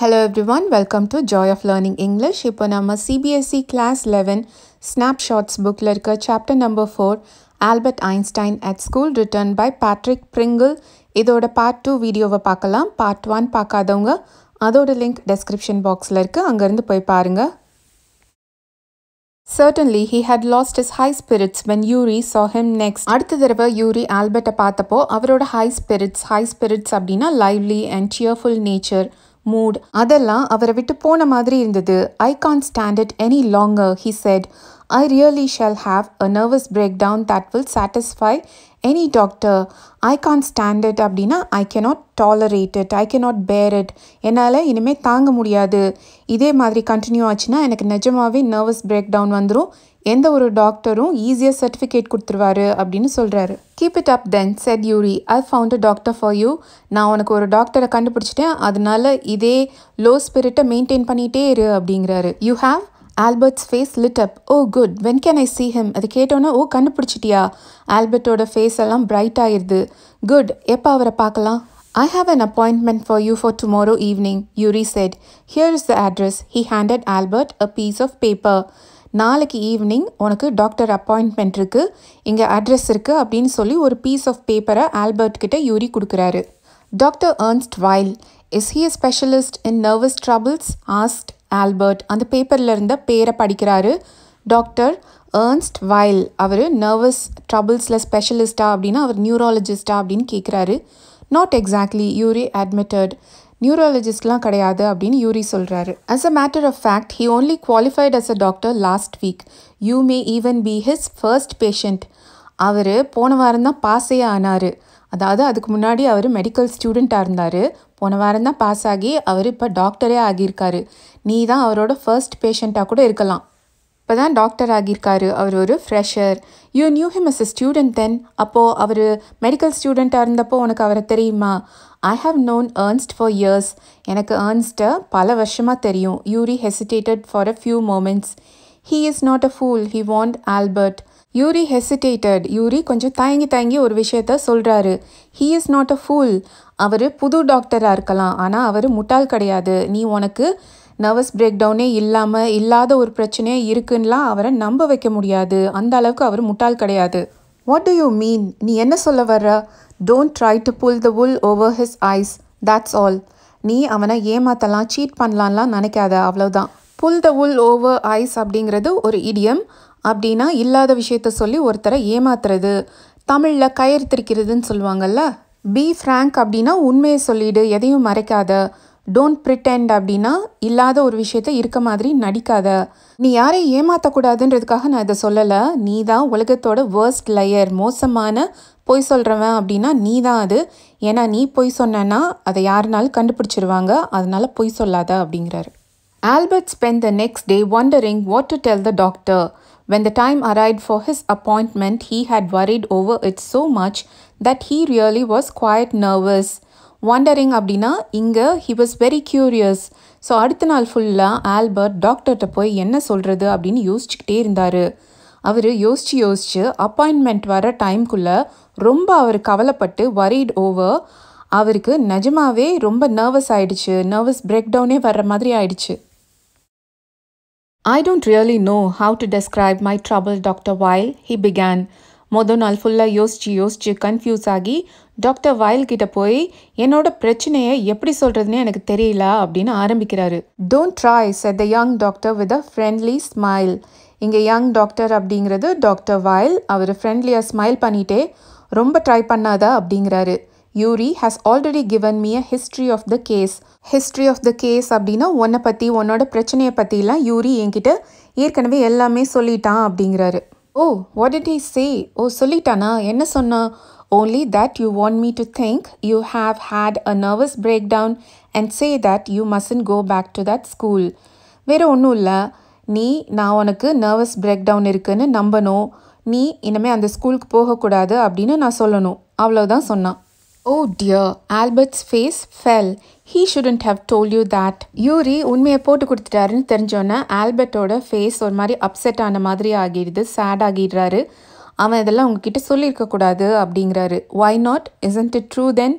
Hello everyone welcome to joy of learning English இப்போ நம்ம CBSE class eleven snapshots புக்கில் இருக்க chapter number four Albert Einstein at school ரிட்டர்ன் by Patrick Pringle இதோட part two வீடியோவை பார்க்கலாம் part one பார்க்காதவங்க அதோட லிங்க் டெஸ்கிரிப்ஷன் பாக்ஸில் இருக்குது அங்கேருந்து போய் பாருங்கள் certainly he had lost his high spirits when Yuri saw him next அடுத்த தடவை யூரி ஆல்பர்ட்டை பார்த்தப்போ அவரோட ஹை ஸ்பிரிட்ஸ் ஹை ஸ்பிரிட்ஸ் அப்படின்னா lively and cheerful nature mood அதெல்லாம் அவரை விட்டு போன மாதிரி இருந்தது I can't stand it any longer he said I really shall have a nervous breakdown that will satisfy any doctor I can't stand it அப்படின்னா I cannot tolerate it I cannot பேர் it என்னால் இனிமேல் தாங்க முடியாது இதே மாதிரி continue ஆச்சுன்னா எனக்கு நிஜமாகவே நர்வஸ் பிரேக் டவுன் வந்துடும் எந்த ஒரு டாக்டரும் ஈஸியாக சர்டிஃபிகேட் கொடுத்துருவாரு அப்படின்னு சொல்கிறாரு keep it up then said Yuri I found a doctor for you நான் உனக்கு ஒரு டாக்டரை கண்டுபிடிச்சிட்டேன் அதனால இதே லோ ஸ்பிரிட்டை மெயின்டைன் பண்ணிகிட்டே இரு அப்படிங்கிறாரு you have Albert's face lit up oh good when can I see him அதை கேட்டோன்னே ஓ கண்டுபிடிச்சிட்டியா ஆல்பர்ட்டோட ஃபேஸ் எல்லாம் பிரைட் ஆயிடுது குட் எப்போ அவரை பார்க்கலாம் I have an appointment for you for tomorrow evening, Yuri said. Here is the address. He handed Albert a piece of paper. நாளைக்கு ஈவினிங் உனக்கு டாக்டர் அப்பாயின்மெண்ட் இருக்குது இங்கே அட்ரஸ் இருக்குது அப்படின்னு சொல்லி ஒரு பீஸ் ஆஃப் பேப்பரை ஆல்பர்ட் கிட்ட யூரி கொடுக்குறாரு doctor Ernst Weil is he a specialist in nervous troubles asked Albert அந்த பேப்பரில் இருந்த பேரை படிக்கிறாரு டாக்டர் ஏர்ன்ஸ்ட் வைல் அவர் நர்வஸ் ட்ரபிள்ஸில் ஸ்பெஷலிஸ்டா அப்படின்னா அவர் நியூரலஜிஸ்டா அப்படின்னு கேட்குறாரு நாட் எக்ஸாக்ட்லி யூரி அட்மிட்டட் நியூரலஜிஸ்ட்லாம் கிடையாது அப்படின்னு யூரி சொல்கிறாரு as a matter of fact he only qualified as a doctor last week you may even be his first patient அவர் போன வாரம் தான் பாஸே ஆனார் அதாவது அதுக்கு முன்னாடி அவர் மெடிக்கல் ஸ்டூடெண்ட்டாக இருந்தார் போன வாரம் தான் பாஸ் ஆகி அவர் இப்போ டாக்டரே ஆகியிருக்காரு நீ தான் அவரோட ஃபர்ஸ்ட் பேஷண்ட்டாக கூட இருக்கலாம் இப்போ தான் டாக்டர் ஆகியிருக்காரு அவர் ஒரு fresher you knew him as a student then அப்போது அவர் மெடிக்கல் ஸ்டூடெண்ட்டாக இருந்தப்போ உனக்கு அவரை தெரியுமா I have known Ernst for years எனக்கு ஏர்ன்ஸ்ட்டை பல வருஷமாக தெரியும் Yuri hesitated for a few moments he is not a fool he warned Albert Yuri hesitated Yuri கொஞ்சம் தயங்கி தயங்கி ஒரு விஷயத்த சொல்கிறாரு he is not a fool அவர் புது டாக்டராக இருக்கலாம் ஆனால் அவர் முட்டாள் கிடையாது நீ உனக்கு நர்வஸ் பிரேக் டவுனே இல்லாமல் இல்லாத ஒரு பிரச்சனையே இருக்குன்னெலாம் அவரை நம்ப வைக்க முடியாது அந்த அளவுக்கு அவர் முட்டாள் கிடையாது வாட் டு யூ மீன் நீ என்ன சொல்ல வர்ற don't try to pull the wool over his eyes that's all நீ அவனை ஏமாத்தலாம் சீட் பண்ணலான்லாம் நினைக்காத அவ்வளோதான் புல் த உல் ஓவர் ஐஸ் அப்படிங்கிறது ஒரு இடியம் அப்படின்னா இல்லாத விஷயத்த சொல்லி ஒருத்தரை ஏமாத்துறது தமிழில் கயிறு திரிக்கிறதுன்னு சொல்லுவாங்கல்ல பி ஃப்ரேங்க் அப்படின்னா உண்மையை சொல்லிடு எதையும் மறைக்காத டோன்ட் ப்ரிட்டெண்ட் அப்படின்னா இல்லாத ஒரு விஷயத்த இருக்க மாதிரி நடிக்காத நீ யாரையும் ஏமாற்றக்கூடாதுன்றதுக்காக நான் இதை சொல்லலை நீ தான் உலகத்தோட வேர்ஸ்ட் லயர் மோசமான பொய் சொல்கிறவன் அப்படின்னா நீ தான் அது ஏன்னா நீ பொய் சொன்னன்னா அதை யாருனாலும் கண்டுபிடிச்சிருவாங்க அதனால் பொய் சொல்லாத அப்படிங்கிறாரு Albert spent the next day wondering what to tell the doctor when the time arrived for his appointment, he had worried over its so much that he really was quite nervous wondering அப்படின்னா இங்கே he was very curious so அடுத்த நாள் ஃபுல்லாக Albert டாக்டர்கிட்ட போய் என்ன சொல்கிறது அப்படின்னு யோசிச்சுக்கிட்டே இருந்தார் அவர் யோசித்து யோசித்து அப்பாயின்மெண்ட் வர டைம்குள்ளே ரொம்ப அவர் கவலைப்பட்டு வரீட் ஓவர் அவருக்கு நிஜமாவே ரொம்ப நர்வஸ் ஆயிடுச்சு நர்வஸ் பிரேக் டவுனே வர்ற மாதிரி ஆயிடுச்சு I don't really know how to describe my trouble doctor Weil he began மொதல் நாள் ஃபுல்லாக யோசித்து யோசித்து கன்ஃபியூஸ் ஆகி டாக்டர் வயல் கிட்ட போய் என்னோட பிரச்சனையை எப்படி சொல்கிறதுன்னு எனக்கு தெரியல அப்படின்னு ஆரம்பிக்கிறாரு don't try said the young doctor with a friendly smile இங்கே யங் டாக்டர் அப்படிங்கிறது டாக்டர் வயல் அவர் ஃப்ரெண்ட்லியாக ஸ்மைல் பண்ணிட்டே ரொம்ப ட்ரை பண்ணாதா அப்படிங்கிறாரு Yuri has already given me a history of the case history of the case அப்படின்னா உன்னை பற்றி உன்னோட பிரச்சனையை பற்றிலாம் யூரி என்கிட்ட ஏற்கனவே எல்லாமே சொல்லிட்டான் அப்படிங்கிறாரு oh what did he say oh சொல்லிட்டானா என்ன சொன்னா only that you want me to think you have had a nervous breakdown and say that you mustn't go back to that school வேறு ஒன்றும் இல்லை நீ நான் உனக்கு நர்வஸ் பிரேக் டவுன் இருக்குன்னு நம்பணும் நீ இனிமேல் அந்த ஸ்கூலுக்கு போகக்கூடாது அப்படின்னு நான் சொல்லணும் அவ்வளோதான் சொன்னான் oh dear Albert's face fell he shouldn't have told you that Yuri உண்மையை போட்டு கொடுத்துட்டாருன்னு தெரிஞ்சோன்னே ஆல்பர்ட்டோட ஃபேஸ் ஒரு மாதிரி அப்செட் ஆன மாதிரி ஆகிடுது சேட் ஆகிடுறாரு அவன் இதெல்லாம் உங்ககிட்ட சொல்லியிருக்கக்கூடாது அப்படிங்கிறாரு why not isn't it true then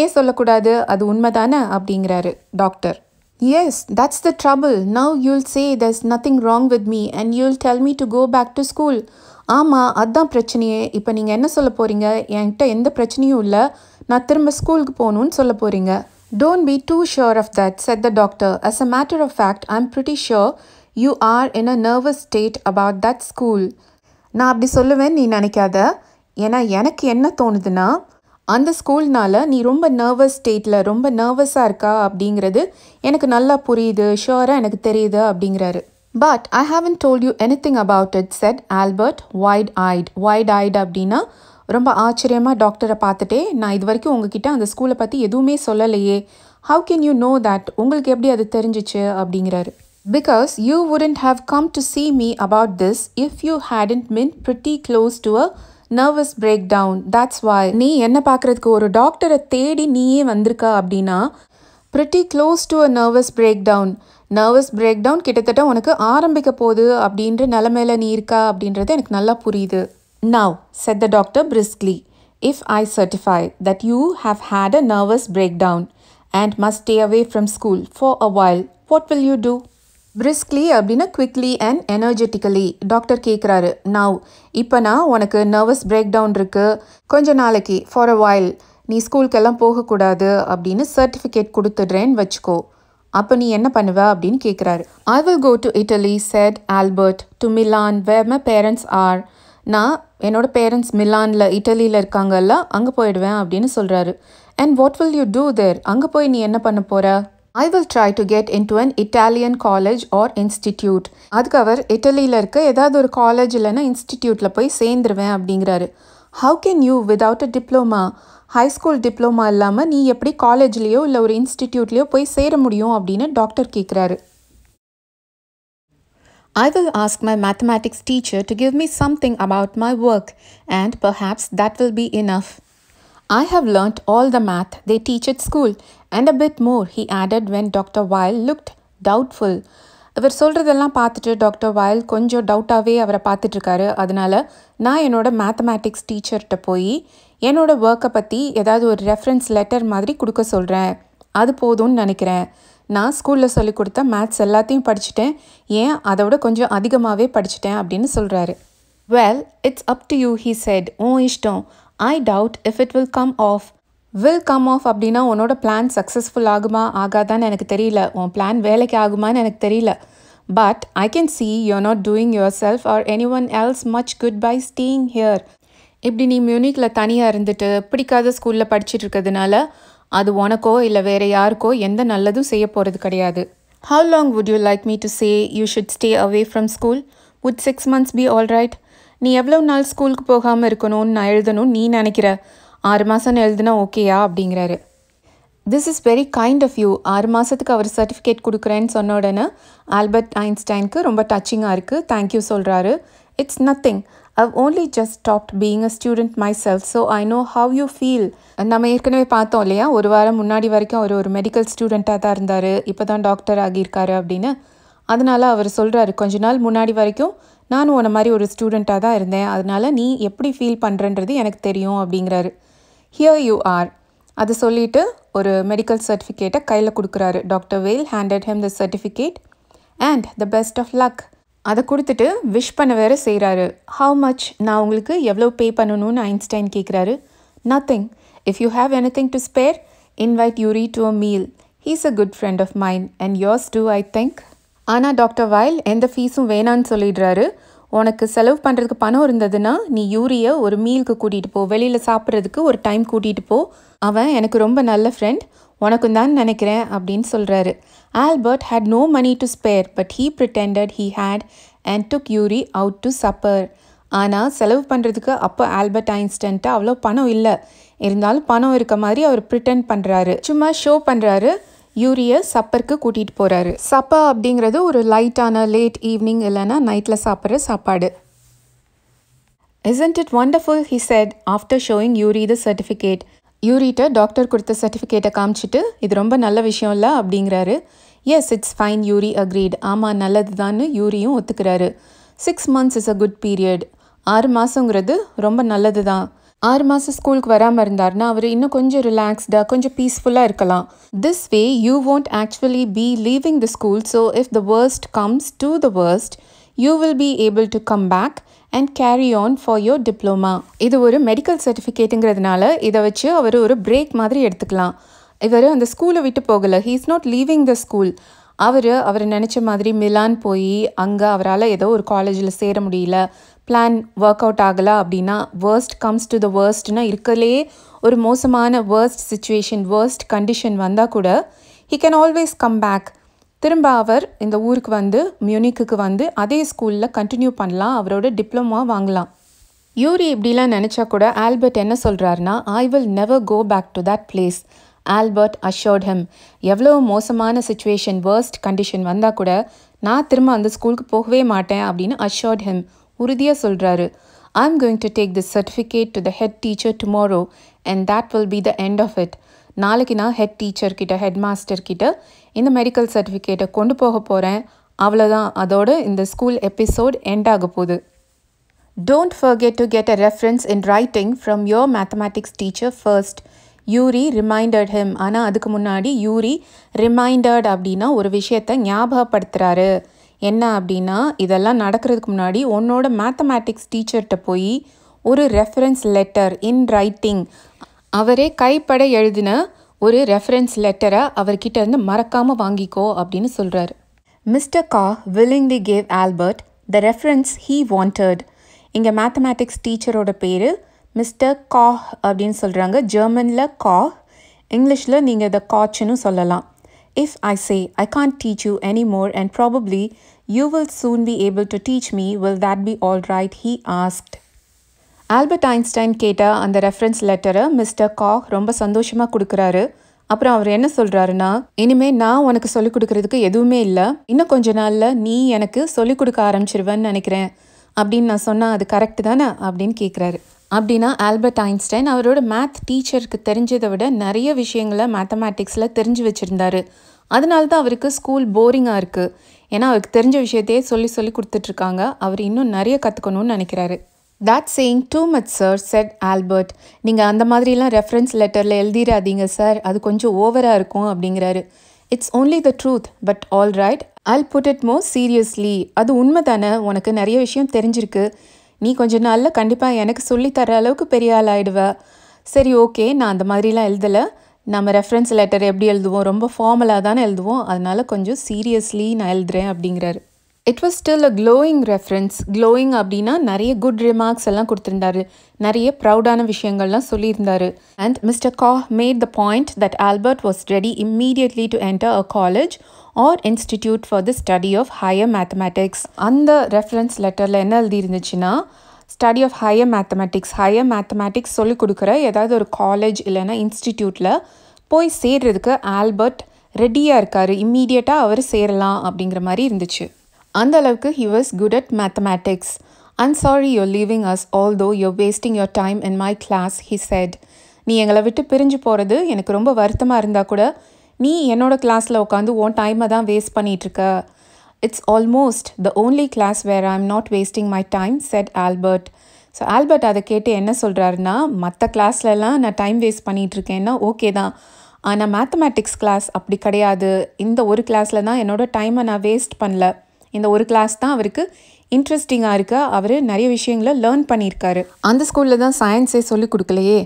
ஏன் சொல்லக்கூடாது அது உண்மைதானே அப்படிங்கிறாரு doctor yes that's the trouble now you'll say there's nothing wrong with me and you'll tell me to go back to school ஆமாம் அதுதான் பிரச்சனையே இப்போ நீங்கள் என்ன சொல்ல போகிறீங்க என்கிட்ட எந்த பிரச்சனையும் இல்லை நான் திரும்ப ஸ்கூலுக்கு போகணும்னு சொல்ல போகிறீங்க don't be too sure of that said the doctor as a matter of fact I am pretty sure you are in a nervous state about that school நான் அப்படி சொல்லுவேன் நீ நினைக்காத ஏன்னா எனக்கு என்ன தோணுதுன்னா அந்த ஸ்கூல்னால் நீ ரொம்ப நர்வஸ் ஸ்டேட்டில் ரொம்ப நர்வஸாக இருக்கா அப்படிங்கிறது எனக்கு நல்லா புரியுது ஷுவராக எனக்கு தெரியுது அப்படிங்கிறாரு but I haven't told you anything about it said Albert wide eyed wide eyed அப்படின்னா ரொம்ப ஆச்சரியமாக டாக்டரை பார்த்துட்டே நான் இது வரைக்கும் உங்ககிட்ட அந்த ஸ்கூலை பற்றி எதுவுமே சொல்லலையே how can you know that உங்களுக்கு எப்படி அது தெரிஞ்சிச்சு அப்படிங்கிறாரு Because you wouldn't have come to see me about this if you hadn't been pretty close to a nervous breakdown that's why நீ என்ன பார்க்குறதுக்கு ஒரு டாக்டரை தேடி நீயே வந்திருக்க அப்படின்னா pretty close to a nervous breakdown nervous breakdown கிட்டத்தட்ட உனக்கு ஆரம்பிக்க போகுது அப்படின்ற நிலமையில நீ இருக்கா அப்படின்றது எனக்கு நல்லா புரியுது now said the doctor briskly if I certify that you have had a nervous breakdown and must stay away from school for a while what will you do briskly அப்படின்னா குவிக்லி அண்ட் எனர்ஜெட்டிக்கலி டாக்டர் கேட்குறாரு now இப்போ நான் உனக்கு nervous break down இருக்குது கொஞ்ச நாளைக்கு for a வாயில் நீ ஸ்கூலுக்கெல்லாம் போகக்கூடாது அப்படின்னு சர்டிஃபிகேட் கொடுத்துடுறேன்னு வச்சுக்கோ அப்போ நீ என்ன பண்ணுவ அப்படின்னு கேட்குறாரு I will go to Italy said Albert to Milan where my parents are நான் என்னோட பேரண்ட்ஸ் மிலானில் இட்டலியில் இருக்காங்கல்ல அங்கே போயிடுவேன் அப்படின்னு சொல்கிறாரு and what will you do there அங்கே போய் நீ என்ன பண்ண போகிற will try to get into an Italian college or institute. அதுக்கு அவர் இட்டலியில் இருக்க ஏதாவது ஒரு காலேஜ் இல்லைன்னா இன்ஸ்டிடியூட்டில் போய் சேர்ந்துருவேன் அப்படிங்கிறாரு how can you without a diploma high school diploma இல்லாமல் நீ எப்படி காலேஜ்லேயோ இல்லை ஒரு இன்ஸ்டிடியூட்லேயோ போய் சேர முடியும் அப்படின்னு டாக்டர் கேட்குறாரு I will ask my mathematics teacher to give me something about my work, and perhaps that will be enough. I have learnt all the math they teach at school, and a bit more he added when doctor Weil looked doubtful இவர் சொல்கிறதெல்லாம் பார்த்துட்டு doctor வயல் கொஞ்சம் டவுட்டாகவே அவரை பார்த்துட்ருக்காரு அதனால் நான் என்னோடய mathematics டீச்சர்கிட்ட போய் என்னோடய ஒர்க்கை பற்றி ஏதாவது ஒரு ரெஃபரன்ஸ் லெட்டர் மாதிரி கொடுக்க சொல்கிறேன் அது போதும்னு நினைக்கிறேன் நான் ஸ்கூலில் சொல்லிக் கொடுத்த மேத்ஸ் எல்லாத்தையும் படிச்சுட்டேன் ஏன் அதோட கொஞ்சம் அதிகமாகவே படிச்சுட்டேன் அப்படின்னு சொல்கிறாரு well it's up to you he said ஓ இஷ்டம் I doubt if it will come off will come off அப்படின்னா உன்னோட பிளான் சக்ஸஸ்ஃபுல் ஆகுமா ஆகாதான்னு எனக்கு தெரியல உன் பிளான் வேலைக்கு ஆகுமான்னு எனக்கு தெரியல but I can see you not doing yourself or any one else much good by staying here இப்படி நீ மியூனிக்கில் தனியாக இருந்துட்டு பிடிக்காத ஸ்கூலில் படிச்சுட்டு இருக்கிறதுனால அது உனக்கோ இல்லை வேறு யாருக்கோ எந்த நல்லதும் செய்ய போகிறது கிடையாது how long would you like me to say you should stay away from school would six months be all right நீ எவ்வளோ நாள் ஸ்கூலுக்கு போகாமல் இருக்கணும்னு நான் எழுதணும்னு நீ நினைக்கிற ஆறு மாதம்னு எழுதுனா ஓகேயா அப்படிங்கிறாரு this is very kind of you ஆறு மாதத்துக்கு அவர் சர்டிஃபிகேட் கொடுக்குறேன்னு சொன்ன உடனே ஆல்பர்ட் ஐன்ஸ்டைனுக்கு ரொம்ப டச்சிங்காக இருக்குது தேங்க்யூ சொல்கிறாரு it's nothing I've only just stopped being a student myself so I know how you feel நம்ம ஏற்கனவே பார்த்தோம் இல்லையா ஒரு வாரம் முன்னாடி வரைக்கும் அவர் ஒரு மெடிக்கல் ஸ்டூடெண்ட்டாக தான் இருந்தார் இப்போ தான் டாக்டர் ஆகியிருக்காரு அப்படின்னு அதனால் அவர் சொல்கிறாரு கொஞ்ச நாள் முன்னாடி வரைக்கும் நானும் உன மாதிரி ஒரு ஸ்டூடெண்ட்டாக தான் இருந்தேன் அதனால் நீ எப்படி ஃபீல் பண்ணுறன்றது எனக்கு தெரியும் அப்படிங்கிறாரு ஹியர் யூ ஆர் அதை சொல்லிவிட்டு ஒரு மெடிக்கல் சர்டிஃபிகேட்டை கையில் கொடுக்குறாரு doctor Weil handed him the certificate and the best of luck அதை கொடுத்துட்டு விஷ் பண்ண வேறு செய்கிறாரு ஹவு மச் நான் உங்களுக்கு எவ்வளோ பே பண்ணணும்னு ஐன்ஸ்டைன் கேட்குறாரு nothing if you have anything to spare invite Yuri to a meal he's a good friend of mind and yours too I think ஆனால் டாக்டர் வாயில் எந்த ஃபீஸும் வேணான்னு சொல்லிடுறாரு உனக்கு செலவு பண்ணுறதுக்கு பணம் இருந்ததுன்னா நீ யூரியை ஒரு மீலுக்கு கூட்டிகிட்டு போ வெளியில் சாப்பிட்றதுக்கு ஒரு டைம் கூட்டிகிட்டு போ அவன் எனக்கு ரொம்ப நல்ல ஃப்ரெண்ட் உனக்கும் தான் நினைக்கிறேன் அப்படின்னு சொல்கிறாரு Albert had no money to spare but he pretended he had and took Yuri out to supper ஆனால் செலவு பண்ணுறதுக்கு அப்போ ஆல்பர்ட் ஐன்ஸ்டன்ட்டு அவ்வளோ பணம் இல்லை இருந்தாலும் பணம் இருக்க மாதிரி அவர் ப்ரிட்டன் பண்ணுறாரு சும்மா ஷோ பண்ணுறாரு யூரியை சப்பருக்கு கூட்டிகிட்டு போகிறாரு சப்பா அப்படிங்கிறது ஒரு லைட்டான லேட் ஈவினிங் இல்லைன்னா நைட்டில் சாப்பிட்ற சாப்பாடு isn't it wonderful he said after showing Yuri the certificate யூரிட்ட டாக்டர் கொடுத்த சர்டிஃபிகேட்டை காமிச்சிட்டு இது ரொம்ப நல்ல விஷயம் இல்லை அப்படிங்கிறாரு yes it's fine Yuri agreed ஆமாம் நல்லது தான் யூரியும் ஒத்துக்கிறாரு six months is a good period ஆறு மாதங்கிறது ரொம்ப நல்லது தான் ஆறு மாதம் ஸ்கூலுக்கு வராமல் இருந்தார்னா அவர் இன்னும் கொஞ்சம் ரிலாக்ஸ்டாக கொஞ்சம் பீஸ்ஃபுல்லாக இருக்கலாம் this way you won't actually be leaving the school so if the worst comes to the worst you will be able to come back and carry on for your diploma இது ஒரு மெடிக்கல் சர்டிஃபிகேட்டுங்கிறதுனால இதை வச்சு அவர் ஒரு break மாதிரி எடுத்துக்கலாம் இவர் அந்த ஸ்கூலை விட்டு போகலை he is not leaving the school அவர் அவர் நினச்ச மாதிரி மிலான் போய் அங்கே அவரால் ஏதோ ஒரு காலேஜில் சேர முடியல பிளான் ஒர்க் அவுட் ஆகலை அப்படின்னா வேர்ஸ்ட் கம்ஸ் டு த வேர்ஸ்ட்னா இருக்கிறதுலையே ஒரு மோசமான வேர்ஸ்ட் சுச்சுவேஷன் வேர்ஸ்ட் கண்டிஷன் வந்தால் கூட he can always come back திரும்ப அவர் இந்த ஊருக்கு வந்து மியூனிக்கு வந்து அதே ஸ்கூலில் கண்டினியூ பண்ணலாம் அவரோட டிப்ளமா வாங்கலாம் யூரி இப்படிலாம் நினச்சா கூட ஆல்பர்ட் என்ன சொல்கிறாருன்னா I will never go back to that place Albert assured him எவ்வளோ மோசமான சுச்சுவேஷன் வேர்ஸ்ட் கண்டிஷன் வந்தால் கூட நான் திரும்ப அந்த ஸ்கூலுக்கு போகவே மாட்டேன் அப்படின்னு அஷோர்ட் ஹெம் உறுதியாக சொல்கிறாரு I am going to take this certificate to the head teacher tomorrow and that will be the end of it நாளைக்கு நான் ஹெட் டீச்சர்கிட்ட ஹெட் மாஸ்டர்கிட்ட இந்த மெடிக்கல் சர்டிஃபிகேட்டை கொண்டு போக போகிறேன் அவ்வளோதான் அதோடு இந்த ஸ்கூல் எபிசோட் எண்ட் ஆக போகுது don't forget to get a reference in writing from your mathematics teacher first Yuri reminded him ஆனால் அதுக்கு முன்னாடி யூரி ரிமைண்டர்ட் அப்படின்னா ஒரு விஷயத்தை ஞாபகப்படுத்துகிறாரு என்ன அப்படின்னா இதெல்லாம் நடக்கிறதுக்கு முன்னாடி உன்னோட மேத்தமேட்டிக்ஸ் டீச்சர்கிட்ட போய் ஒரு ரெஃபரன்ஸ் லெட்டர் இன் ரைட்டிங் அவரே கைப்பட எழுதின ஒரு ரெஃபரன்ஸ் லெட்டரை அவர்கிட்ட இருந்து மறக்காமல் வாங்கிக்கோ அப்படின்னு சொல்கிறார் Mr Ka willingly gave Albert the reference he wanted இங்கே மேத்தமேட்டிக்ஸ் டீச்சரோட பேர் மிஸ்டர் கா அப்படின்னு சொல்கிறாங்க ஜெர்மனில் கா இங்கிலீஷில் நீங்கள் த காச்சுன்னு சொல்லலாம் if I say I can't teach you any more and probably You will soon be able to teach me, will that be all right? He asked. Albert Einstein கேட்ட அந்த ரெஃபரன்ஸ் லெட்டரை மிஸ்டர் கா ரொம்ப சந்தோஷமாக கொடுக்குறாரு அப்புறம் அவர் என்ன சொல்கிறாருன்னா இனிமே நான் உனக்கு சொல்லிக் கொடுக்கறதுக்கு எதுவுமே இல்லை இன்னும் கொஞ்ச நாளில் நீ எனக்கு சொல்லிக் கொடுக்க ஆரம்பிச்சிருவேன்னு நினைக்கிறேன் அப்படின்னு நான் சொன்னால் அது கரெக்டு தானே அப்படின்னு கேட்குறாரு அப்படின்னா ஆல்பர்ட் ஐன்ஸ்டைன் அவரோட மேத் டீச்சருக்கு தெரிஞ்சதை விட நிறைய விஷயங்களை மேத்தமேட்டிக்ஸில் தெரிஞ்சு வச்சுருந்தாரு அதனால தான் அவருக்கு ஸ்கூல் போரிங்காக இருக்குது ஏன்னா அவருக்கு தெரிஞ்ச விஷயத்தையே சொல்லி சொல்லி கொடுத்துட்ருக்காங்க அவர் இன்னும் நிறைய கற்றுக்கணும்னு நினைக்கிறாரு that saying too much sir said Albert நீங்கள் அந்த மாதிரிலாம் ரெஃபரன்ஸ் லெட்டரில் எழுதிடாதீங்க சார் அது கொஞ்சம் ஓவராக இருக்கும் அப்படிங்கிறாரு it's only the truth but all right I'll put it more seriously அது உண்மை தானே உனக்கு நிறைய விஷயம் தெரிஞ்சிருக்கு நீ கொஞ்ச நாளில் கண்டிப்பாக எனக்கு சொல்லித்தர அளவுக்கு பெரிய ஆள் ஆகிடுவ சரி ஓகே நான் அந்த மாதிரிலாம் எழுதலை நம்ம ரெஃபரன்ஸ் லெட்டர் எப்படி எழுதுவோம் ரொம்ப ஃபார்மலாக தானே எழுதுவோம் அதனால கொஞ்சம் சீரியஸ்லி நான் எழுதுறேன் அப்படிங்கிறாரு it was still a glowing reference glowing அப்படின்னா நிறைய குட் ரிமார்க்ஸ் எல்லாம் கொடுத்துருந்தாரு நிறைய ப்ரௌடான விஷயங்கள்லாம் சொல்லியிருந்தாரு and Mr Ka made the point that Albert was ready immediately to enter a college or institute for the study of higher mathematics அந்த reference லெட்டரில் என்ன எழுதியிருந்துச்சுன்னா study of higher mathematics higher mathematics சொல்லிக் கொடுக்குற ஏதாவது ஒரு காலேஜ் இல்லைன்னா இன்ஸ்டிடியூட்டில் போய் சேர்றதுக்கு ஆல்பர்ட் ரெடியாக இருக்கார் இம்மீடியட்டாக அவர் சேரலாம் அப்படிங்கிற மாதிரி இருந்துச்சு அந்த அளவுக்கு he was good at mathematics I'm sorry you're leaving us all though you're wasting your time in my class he said நீ எங்களை விட்டு பிரிஞ்சு போகிறது எனக்கு ரொம்ப வருத்தமாக இருந்தால் கூட நீ என்னோடய கிளாஸில் உட்காந்து உன் டைமை தான் வேஸ்ட் பண்ணிகிட்ருக்க It's almost the only class where I'm not wasting my time, said Albert. So Albert அதை கேட்டு என்ன சொல்கிறாருன்னா மற்ற கிளாஸ்லலாம் நான் டைம் வேஸ்ட் பண்ணிகிட்ருக்கேன்னா ஓகே தான் ஆனால் மேத்தமேட்டிக்ஸ் கிளாஸ் அப்படி கிடையாது இந்த ஒரு கிளாஸில் தான் என்னோடய டைமை நான் வேஸ்ட் பண்ணல இந்த ஒரு கிளாஸ் தான் அவருக்கு இன்ட்ரெஸ்டிங்காக இருக்க அவர் நிறைய விஷயங்களை லேர்ன் பண்ணியிருக்காரு அந்த ஸ்கூலில் தான் சயின்ஸே சொல்லிக் கொடுக்கலையே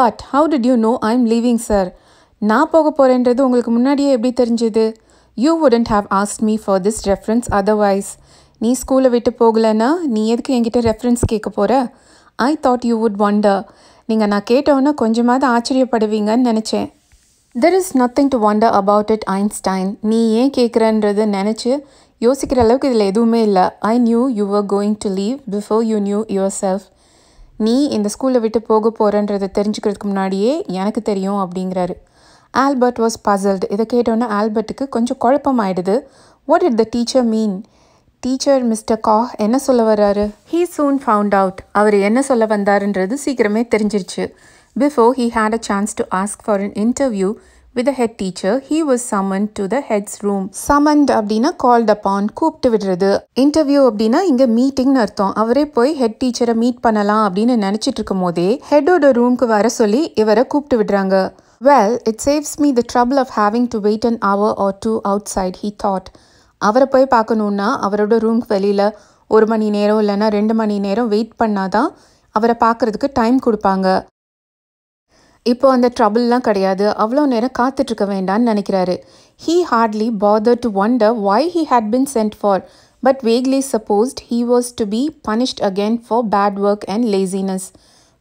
but how did you know I am leaving sir நான் போக போகிறேன்றது உங்களுக்கு முன்னாடியே எப்படி தெரிஞ்சுது you wouldn't have asked me for this reference otherwise நீ ஸ்கூலை விட்டு போகலைன்னா நீ எதுக்கு என்கிட்ட ரெஃபரன்ஸ் கேட்க போகிற I thought you would wonder நீங்கள் நான் கேட்டோன்னே கொஞ்சமாவது ஆச்சரியப்படுவீங்கன்னு நினச்சேன் there is nothing to wonder about it Einstein நீ ஏன் கேட்குறன்றது நினச்சி யோசிக்கிற அளவுக்கு இதில் எதுவுமே இல்லை I knew you are going to leave before you knew yourself நீ இந்த ஸ்கூலை விட்டு போக போகிறன்றதை தெரிஞ்சுக்கிறதுக்கு முன்னாடியே எனக்கு தெரியும் அப்படிங்கிறாரு ஆல்பர்ட் வாஸ் பசல்டு இதை கேட்டோன்னே ஆல்பர்ட்டுக்கு கொஞ்சம் குழப்பமாயிடுது what did the teacher mean teacher Mr Ka என்ன சொல்ல வர்றாரு ஹீ சூன் ஃபவுண்ட் அவுட் அவர் என்ன சொல்ல வந்தாருன்றது சீக்கிரமே தெரிஞ்சிருச்சு before he had a chance to ask for an interview with a head teacher he was summoned to the head's room summoned அப்படின்னா கால்ட் அப்பான் கூப்பிட்டு விடுறது இன்டர்வியூ அப்படின்னா இங்கே மீட்டிங்னு அர்த்தம் அவரே போய் ஹெட் டீச்சரை மீட் பண்ணலாம் அப்படின்னு நினச்சிட்டு இருக்கும் போதே ஹெட்டோட ரூம்க்கு வர சொல்லி இவரை கூப்பிட்டு விடுறாங்க Well, it saves me the trouble of having to wait an hour or two outside, he thought. அவரை போய் பார்க்கணுன்னா அவரோட ரூம்க்கு வெளியில் ஒரு மணி நேரம் இல்லைன்னா ரெண்டு மணி நேரம் வெயிட் பண்ணாதான் அவரை பார்க்குறதுக்கு டைம் கொடுப்பாங்க இப்போ அந்த ட்ரபிள்லாம் கிடையாது அவ்வளோ நேரம் காத்துட்ருக்க வேண்டான்னு நினைக்கிறாரு he hardly bother to wonder why he had been sent for but vaguely supposed he was to be punished again for bad work and laziness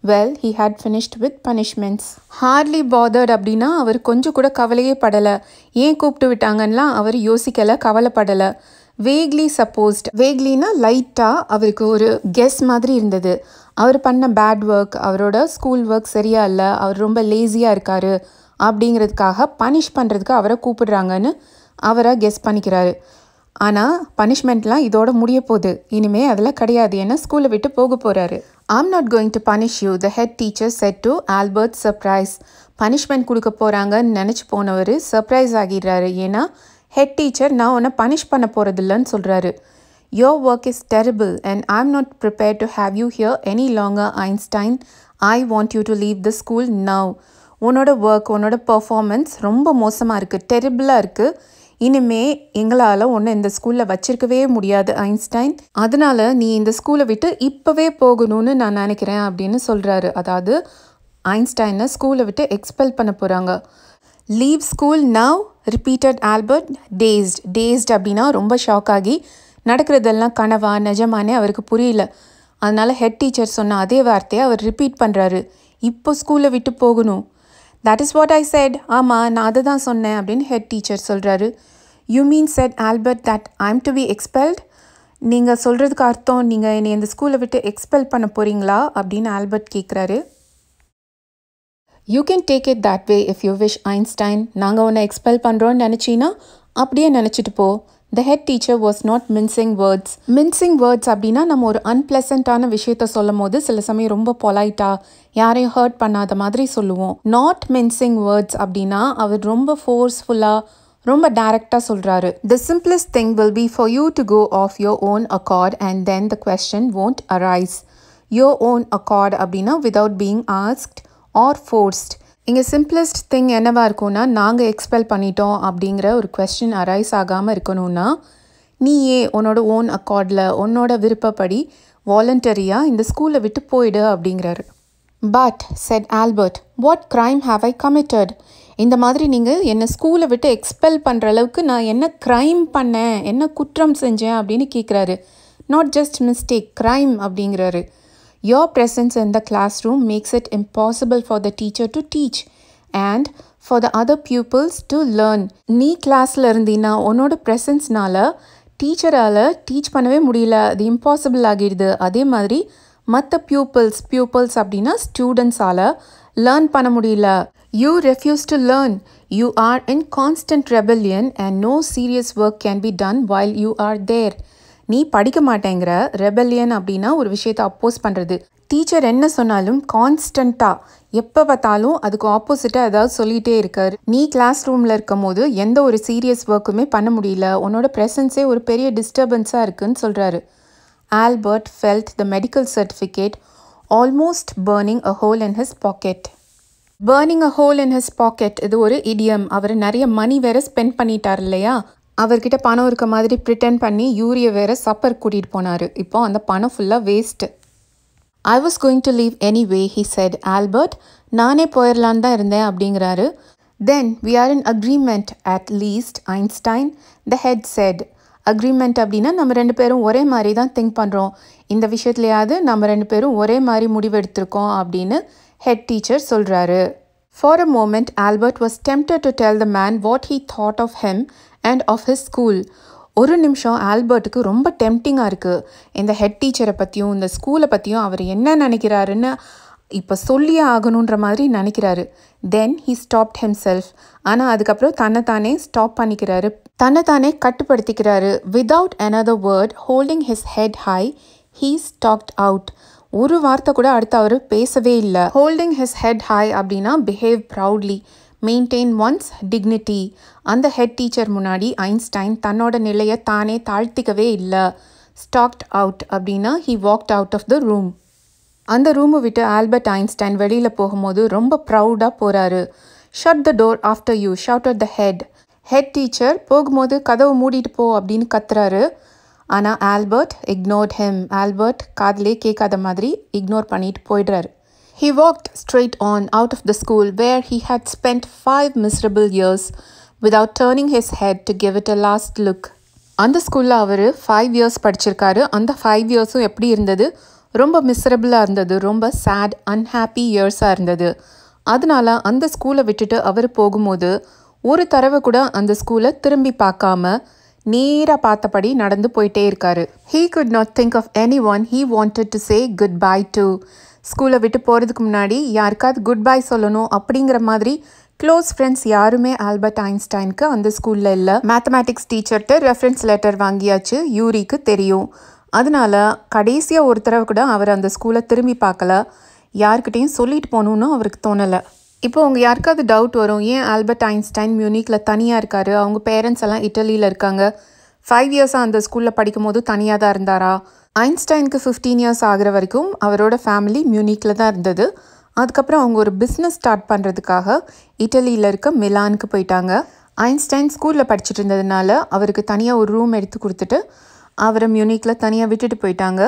well he had finished with punishments hardly bothered அப்படின்னா அவர் கொஞ்சம் கூட கவலையே படலை ஏன் கூப்பிட்டு விட்டாங்கன்னா அவர் யோசிக்கலை கவலைப்படலை vaguely supposed வேக்லினா லைட்டாக அவருக்கு ஒரு கெஸ் மாதிரி இருந்தது அவர் பண்ண பேட் ஒர்க் அவரோட ஸ்கூல் ஒர்க் சரியா இல்லை அவர் ரொம்ப லேசியாக இருக்கார் அப்படிங்கிறதுக்காக பனிஷ் பண்ணுறதுக்கு அவரை கூப்பிடுறாங்கன்னு அவரை கெஸ் பண்ணிக்கிறாரு ஆனால் பனிஷ்மெண்ட்லாம் இதோட முடிய போகுது இனிமே அதில் கிடையாது ஏன்னா ஸ்கூலை விட்டு போக போகிறாரு I'm not going to punish you the head teacher said to Albert surprise punishment கொடுக்க போகிறாங்கன்னு நினச்சி போனவர் சர்ப்ரைஸ் ஆகிடுறாரு ஏன்னா ஹெட் டீச்சர் நான் உன்னை பனிஷ் பண்ண போகிறதில்லன்னு சொல்கிறாரு your work is terrible and I am not prepare to have you here any longer Einstein I want you to leave the school now உன்னோட ஒர்க் உன்னோட பர்ஃபார்மன்ஸ் ரொம்ப மோசமாக இருக்குது டெரிபிளாக இருக்குது இனிமே எங்களால் ஒன்று இந்த ஸ்கூலில் வச்சிருக்கவே முடியாது ஐன்ஸ்டைன் அதனால் நீ இந்த ஸ்கூலை விட்டு இப்போவே போகணும்னு நான் நினைக்கிறேன் அப்படின்னு சொல்கிறாரு அதாவது ஐன்ஸ்டைனை ஸ்கூலை விட்டு எக்ஸ்பெல் பண்ண போகிறாங்க leave school now repeated Albert dazed dazed அப்படின்னா ரொம்ப ஷாக் ஆகி நடக்கிறதெல்லாம் கனவா நிஜமானே அவருக்கு புரியல அதனால் ஹெட் டீச்சர் சொன்ன அதே வார்த்தையை அவர் ரிப்பீட் பண்ணுறாரு இப்போ ஸ்கூலை விட்டு போகணும் that is what I said ஆமாம் நான் அதை தான் சொன்னேன் அப்படின்னு ஹெட் டீச்சர் சொல்கிறாரு you mean said Albert that am to be expelled நீங்கள் சொல்கிறதுக்கு அர்த்தம் நீங்கள் என்னை இந்த ஸ்கூலை விட்டு எக்ஸ்பெல் பண்ண போகிறீங்களா அப்படின்னு ஆல்பர்ட் கேட்குறாரு you can take it that way if you wish Einstein நாங்கள் உன்னை எக்ஸ்பெல் பண்ணுறோன்னு நினச்சின்னா அப்படியே நினச்சிட்டு போ The head teacher was not mincing words. Mincing words அப்படின்னா நம்ம ஒரு அன்பிளசண்டான விஷயத்த சொல்லும் போது சில சமயம் ரொம்ப பொலைட்டாக யாரையும் ஹர்ட் பண்ணாத மாதிரி சொல்லுவோம் நாட் மின்சிங் வேர்ட்ஸ் அப்படின்னா அவர் ரொம்ப ஃபோர்ஸ்ஃபுல்லாக ரொம்ப டைரக்டாக சொல்கிறாரு the simplest thing will be for you to go of your own accord and then the question won't arise your own accord அப்படின்னா without being asked or forced இங்கே சிம்பிளஸ்ட் திங் என்னவாக இருக்கும்னா நாங்கள் எக்ஸ்பெல் பண்ணிட்டோம் அப்படிங்கிற ஒரு கொஸ்டின் அரைஸ் ஆகாமல் இருக்கணும்னா நீ ஏன் உன்னோட ஓன் அக்கார்டில் உன்னோட விருப்பப்படி வாலண்டரியாக இந்த ஸ்கூலை விட்டு போயிடு அப்படிங்கிறாரு but said Albert what crime have I committed இந்த மாதிரி நீங்கள் என்னை ஸ்கூலை விட்டு எக்ஸ்பெல் பண்ணுற அளவுக்கு நான் என்ன க்ரைம் பண்ணேன் என்ன குற்றம் செஞ்சேன் அப்படின்னு கேட்குறாரு நாட் ஜஸ்ட் மிஸ்டேக் க்ரைம் அப்படிங்கிறாரு Your presence in the classroom makes it impossible for the teacher to teach and for the other pupils to learn நீ கிளாஸில் இருந்தீன்னா உன்னோட ப்ரெசன்ஸ்னால டீச்சரால் டீச் பண்ணவே முடியல அது இம்பாசிபிள் ஆகிடுது அதே மாதிரி மற்ற பியூப்பிள்ஸ் பியூப்பிள்ஸ் அப்படின்னா ஸ்டூடெண்ட்ஸால் லேர்ன் பண்ண முடியல you refuse to learn you are in constant rebellion and no serious work can be done while you are there நீ படிக்க மாட்டேங்கிற ரெபல்லியன் அப்படின்னா ஒரு விஷயத்தை அப்போஸ் பண்ணுறது டீச்சர் என்ன சொன்னாலும் கான்ஸ்டண்ட்டாக எப்போ பார்த்தாலும் அதுக்கு ஆப்போசிட்டாக ஏதாவது சொல்லிகிட்டே இருக்கார் நீ கிளாஸ் ரூமில் இருக்கும் போது எந்த ஒரு சீரியஸ் ஒர்க்குமே பண்ண முடியல உன்னோட ப்ரெசன்ஸே ஒரு பெரிய டிஸ்டர்பன்ஸாக இருக்குன்னு சொல்கிறாரு Albert felt the medical certificate almost burning a hole in his pocket burning a hole in his pocket இது ஒரு இடியம் அவர் நிறைய மணி வேற ஸ்பெண்ட் பண்ணிட்டார் இல்லையா அவர்கிட்ட பணம் இருக்க மாதிரி ப்ரிட்டன் பண்ணி யூரியை வேற சப்பர் கூட்டிகிட்டு போனார் இப்போ அந்த பணம் ஃபுல்லாக waste I was going to leave anyway he said Albert நானே போயிடலான் தான் இருந்தேன் அப்படிங்கிறாரு then we are in agreement at least Einstein the head said agreement அப்படின்னா நம்ம ரெண்டு பேரும் ஒரே மாதிரி தான் திங்க் பண்ணுறோம் இந்த விஷயத்துலையாவது நம்ம ரெண்டு பேரும் ஒரே மாதிரி முடிவெடுத்திருக்கோம் அப்படின்னு ஹெட் டீச்சர் சொல்கிறாரு for a moment Albert was tempted to tell the man what he thought of him and of his school ஒரு நிமிஷம் ஆல்பர்ட்டுக்கு ரொம்ப டெம்டிங்காக இருக்குது இந்த ஹெட் டீச்சரை பற்றியும் இந்த ஸ்கூலை பற்றியும் அவர் என்ன நினைக்கிறாருன்னு இப்போ சொல்லியே ஆகணுன்ற மாதிரி நினைக்கிறாரு தென் ஹீ ஸ்டாப்ட் செல்ஃப் ஆனால் அதுக்கப்புறம் தன்னைத்தானே ஸ்டாப் பண்ணிக்கிறாரு தன்னைத்தானே கட்டுப்படுத்திக்கிறாரு without another word holding his head high he stalked out ஒரு வார்த்தை கூட அடுத்து அவர் பேசவே இல்லை ஹோல்டிங் ஹிஸ் ஹெட் ஹை அப்படின்னா behave proudly maintain one's dignity அந்த ஹெட் டீச்சர் முன்னாடி ஐன்ஸ்டைன் தன்னோட நிலையை தானே தாழ்த்திக்கவே இல்லை ஸ்டாக்ட் அவுட் அப்படின்னா he walked out of the room அந்த ரூமை விட்டு ஆல்பர்ட் ஐன்ஸ்டைன் வெளியில் போகும்போது ரொம்ப ப்ரௌடாக போகிறாரு shut the door after you shout at the head head teacher போகும்போது கதவை மூடிட்டு போ அப்படின்னு கத்துறாரு ஆனால் ஆல்பர்ட் இக்னோர்ட் ஹெம் ஆல்பர்ட் காதலே கேட்காத மாதிரி இக்னோர் பண்ணிட்டு போயிடுறாரு He walked straight on out of the school where he had spent five miserable years without turning his head to give it a last look. அந்த ஸ்கூலில் அவர் ஃபைவ் இயர்ஸ் படிச்சிருக்காரு அந்த five இயர்ஸும் எப்படி இருந்தது ரொம்ப மிஸ்ரபிளாக இருந்தது ரொம்ப சேட் அன்ஹாப்பி இயர்ஸாக இருந்தது அதனால அந்த ஸ்கூலை விட்டுட்டு அவர் போகும்போது ஒரு தடவை கூட அந்த ஸ்கூலை திரும்பி பார்க்காம நேராக பார்த்தபடி நடந்து போயிட்டே இருக்காரு he could not think of anyone he wanted to say goodbye to ஸ்கூலை விட்டு போகிறதுக்கு முன்னாடி யாருக்காவது குட் பை சொல்லணும் அப்படிங்கிற மாதிரி க்ளோஸ் ஃப்ரெண்ட்ஸ் யாருமே ஆல்பர்ட் ஐன்ஸ்டைனுக்கு அந்த ஸ்கூலில் இல்லை மேத்தமேட்டிக்ஸ் டீச்சர்கிட்ட ரெஃபரன்ஸ் லெட்டர் வாங்கியாச்சு யூரிக்கு தெரியும் அதனால் கடைசியாக ஒரு தடவை கூட அவர் அந்த ஸ்கூலை திரும்பி பார்க்கல யாருக்கிட்டையும் சொல்லிட்டு போகணுன்னு அவருக்கு தோணலை இப்போ உங்கள் யாருக்காவது டவுட் வரும் ஏன் ஆல்பர்ட் ஐன்ஸ்டைன் மியூனிக்கில் தனியாக இருக்கார் அவங்க பேரண்ட்ஸ் எல்லாம் இட்டலியில் இருக்காங்க ஃபைவ் இயர்ஸாக அந்த ஸ்கூலில் படிக்கும் போது தனியாக தான் இருந்தாரா ஐன்ஸ்டைனுக்கு ஃபிஃப்டீன் இயர்ஸ் ஆகிற வரைக்கும் அவரோட ஃபேமிலி மியூனிக்கில் தான் இருந்தது அதுக்கப்புறம் அவங்க ஒரு பிஸ்னஸ் ஸ்டார்ட் பண்ணுறதுக்காக இட்டலியில் இருக்க மிலானுக்கு போயிட்டாங்க ஐன்ஸ்டைன் ஸ்கூலில் படிச்சுட்டு இருந்ததுனால அவருக்கு தனியாக ஒரு ரூம் எடுத்து கொடுத்துட்டு அவரை மியூனிக்கில் தனியாக விட்டுட்டு போயிட்டாங்க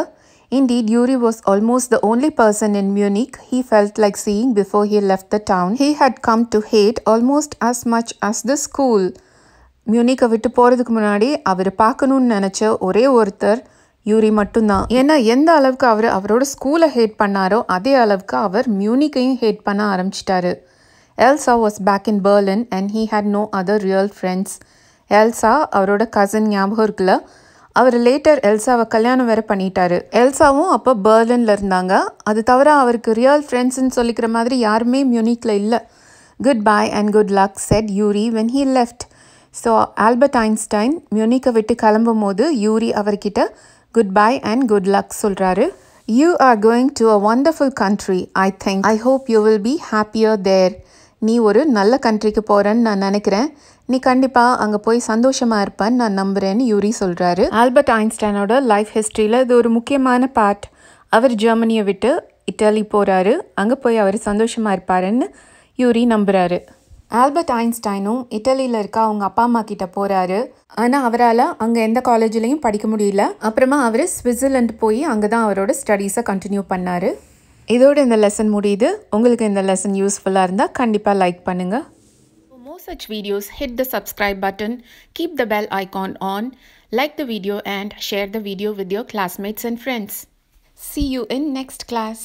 indeed Yuri was almost the only person in Munich he felt like seeing before he left the town he had come to hate almost as much as the school மியூனிக்கை விட்டு போகிறதுக்கு முன்னாடி அவர் பார்க்கணுன்னு நினச்ச ஒரே ஒருத்தர் யூரி மட்டும்தான் ஏன்னா எந்த அளவுக்கு அவர் அவரோட ஸ்கூலை ஹேட் பண்ணாரோ அதே அளவுக்கு அவர் மியூனிக்கையும் ஹேட் பண்ண ஆரம்பிச்சிட்டாரு Elsa was back in Berlin and he had no other real friends Elsa அவரோட கசன் ஞாபகம் இருக்குல்ல அவர் லேட்டர் எல்சாவை கல்யாணம் வேற பண்ணிட்டாரு எல்சாவும் அப்போ பர்லினில் இருந்தாங்க அது தவிர அவருக்கு ரியல் ஃப்ரெண்ட்ஸ்ன்னு சொல்லிக்கிற மாதிரி யாருமே மியூனிக்கில் இல்லை good bye and good luck said Yuri when he left so Albert Einstein மியூனிக்கை விட்டு கிளம்பும் போது யூரி அவர்கிட்ட good bye and good luck சொல்கிறாரு you are going to a wonderful country I think I hope you will be happier there நீ ஒரு நல்ல கண்ட்ரிக்கு போகிறேன்னு நான் நினைக்கிறேன் நீ கண்டிப்பாக அங்கே போய் சந்தோஷமாக இருப்பேன்னு நான் நம்புகிறேன்னு யூரி சொல்கிறாரு ஆல்பர்ட் ஐன்ஸ்டைனோட லைஃப் ஹிஸ்ட்ரியில் இது ஒரு முக்கியமான பார்ட் அவர் ஜெர்மனியை விட்டு இட்டாலி போகிறாரு அங்கே போய் அவர் சந்தோஷமாக இருப்பாருன்னு யூரி நம்புகிறாரு ஆல்பர்ட் ஐன்ஸ்டைனும் இட்டலியில் இருக்க அவங்க அப்பா அம்மா கிட்ட போகிறாரு ஆனால் அவரால் அங்கே எந்த காலேஜ்லேயும் படிக்க முடியல அப்புறமா அவர் ஸ்விட்சர்லாந்து போய் அங்கே தான் அவரோட ஸ்டடீஸை கண்டினியூ பண்ணார் இதோட இந்த லெசன் முடியுது உங்களுக்கு இந்த லெசன் யூஸ்ஃபுல்லாக இருந்தால் கண்டிப்பாக லைக் பண்ணுங்கள் more such videos hit the subscribe button keep the bell icon on like the video and share the video with your classmates and friends see you in next class